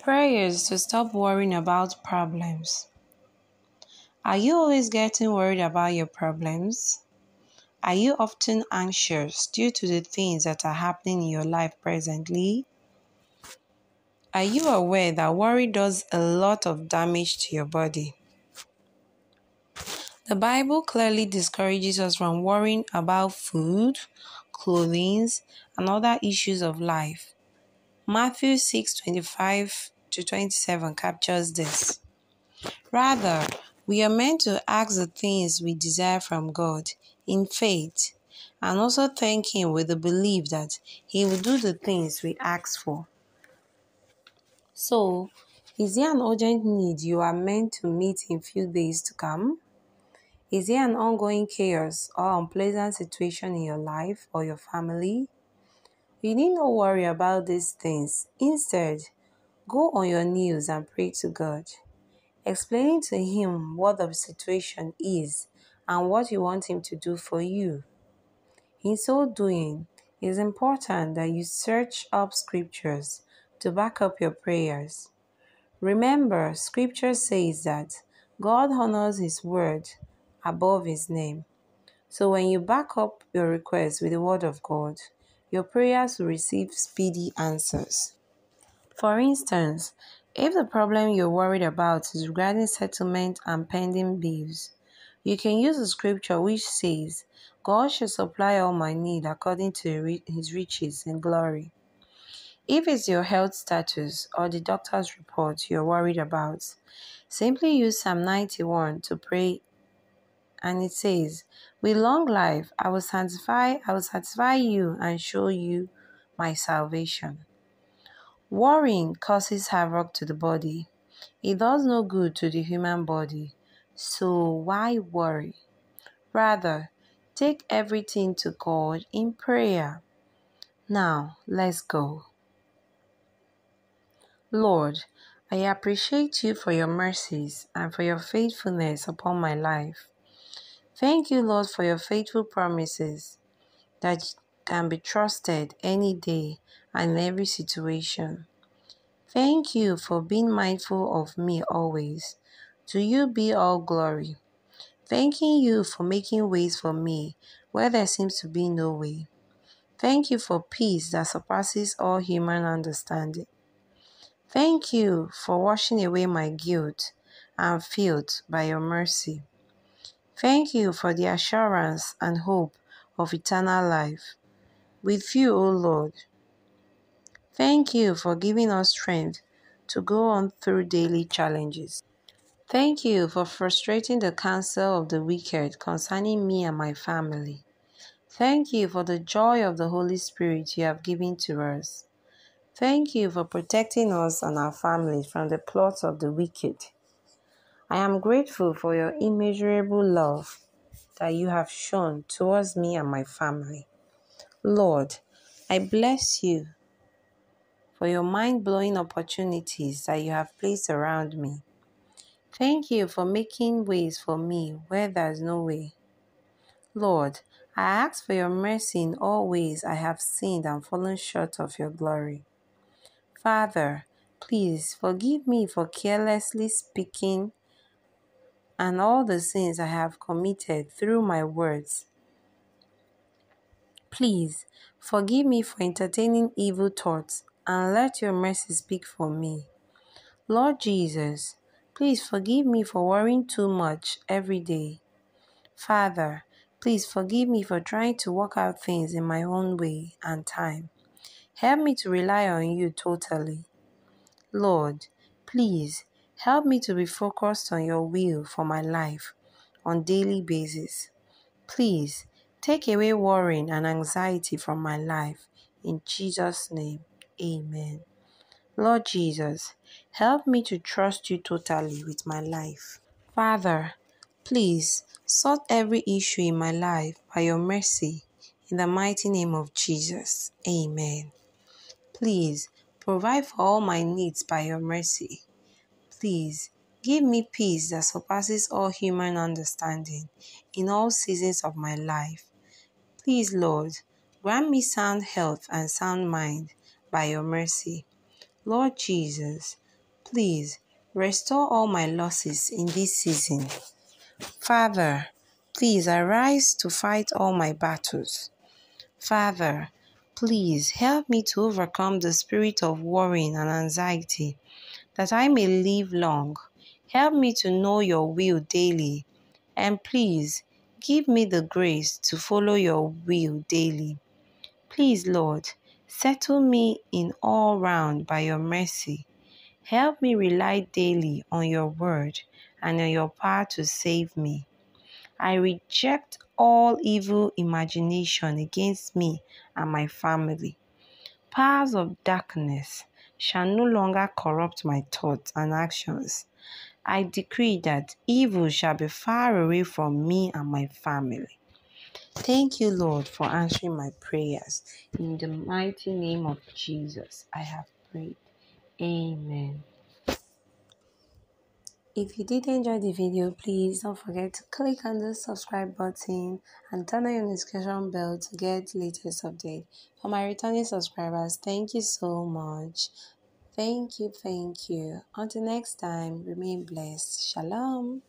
Prayers to stop worrying about problems. Are you always getting worried about your problems? Are you often anxious due to the things that are happening in your life presently? Are you aware that worry does a lot of damage to your body? The Bible clearly discourages us from worrying about food, clothing, and other issues of life. Matthew 6:25 to 27 captures this. Rather, we are meant to ask the things we desire from God in faith and also thank Him with the belief that He will do the things we ask for. So, is there an urgent need you are meant to meet in few days to come? Is there an ongoing chaos or unpleasant situation in your life or your family? You need not worry about these things. Instead, go on your knees and pray to God, explaining to Him what the situation is and what you want Him to do for you. In so doing, it is important that you search up scriptures to back up your prayers. Remember, scripture says that God honors His word above His name. So when you back up your request with the word of God, your prayers will receive speedy answers. For instance, if the problem you're worried about is regarding settlement and pending bills, you can use a scripture which says, God shall supply all my need according to his riches and glory. If it's your health status or the doctor's report you're worried about, simply use Psalm 91 to pray and it says, With long life I will satisfy, I will satisfy you and show you my salvation. Worrying causes havoc to the body. It does no good to the human body. So why worry? Rather, take everything to God in prayer. Now, let's go. Lord, I appreciate you for your mercies and for your faithfulness upon my life. Thank you, Lord, for your faithful promises that can be trusted any day and every situation. Thank you for being mindful of me always. To you be all glory. Thanking you for making ways for me where there seems to be no way. Thank you for peace that surpasses all human understanding. Thank you for washing away my guilt and filth by your mercy. Thank you for the assurance and hope of eternal life with you, O Lord. Thank you for giving us strength to go on through daily challenges. Thank you for frustrating the counsel of the wicked concerning me and my family. Thank you for the joy of the Holy Spirit you have given to us. Thank you for protecting us and our families from the plots of the wicked. I am grateful for your immeasurable love that you have shown towards me and my family. Lord, I bless you for your mind blowing opportunities that you have placed around me. Thank you for making ways for me where there is no way. Lord, I ask for your mercy in all ways I have sinned and fallen short of your glory. Father, please forgive me for carelessly speaking and all the sins I have committed through my words. Please forgive me for entertaining evil thoughts and let your mercy speak for me. Lord Jesus, please forgive me for worrying too much every day. Father, please forgive me for trying to work out things in my own way and time. Help me to rely on you totally. Lord, please Help me to be focused on your will for my life on daily basis. Please take away worrying and anxiety from my life in Jesus name. Amen. Lord Jesus, help me to trust you totally with my life. Father, please sort every issue in my life by your mercy in the mighty name of Jesus. Amen. Please provide for all my needs by your mercy please give me peace that surpasses all human understanding in all seasons of my life. Please, Lord, grant me sound health and sound mind by your mercy. Lord Jesus, please restore all my losses in this season. Father, please arise to fight all my battles. Father, please help me to overcome the spirit of worrying and anxiety that I may live long. Help me to know your will daily, and please give me the grace to follow your will daily. Please, Lord, settle me in all round by your mercy. Help me rely daily on your word and on your power to save me. I reject all evil imagination against me and my family. Powers of darkness shall no longer corrupt my thoughts and actions. I decree that evil shall be far away from me and my family. Thank you, Lord, for answering my prayers. In the mighty name of Jesus, I have prayed. Amen. If you did enjoy the video, please don't forget to click on the subscribe button and turn on your notification bell to get latest update. For my returning subscribers, thank you so much. Thank you, thank you. Until next time, remain blessed. Shalom.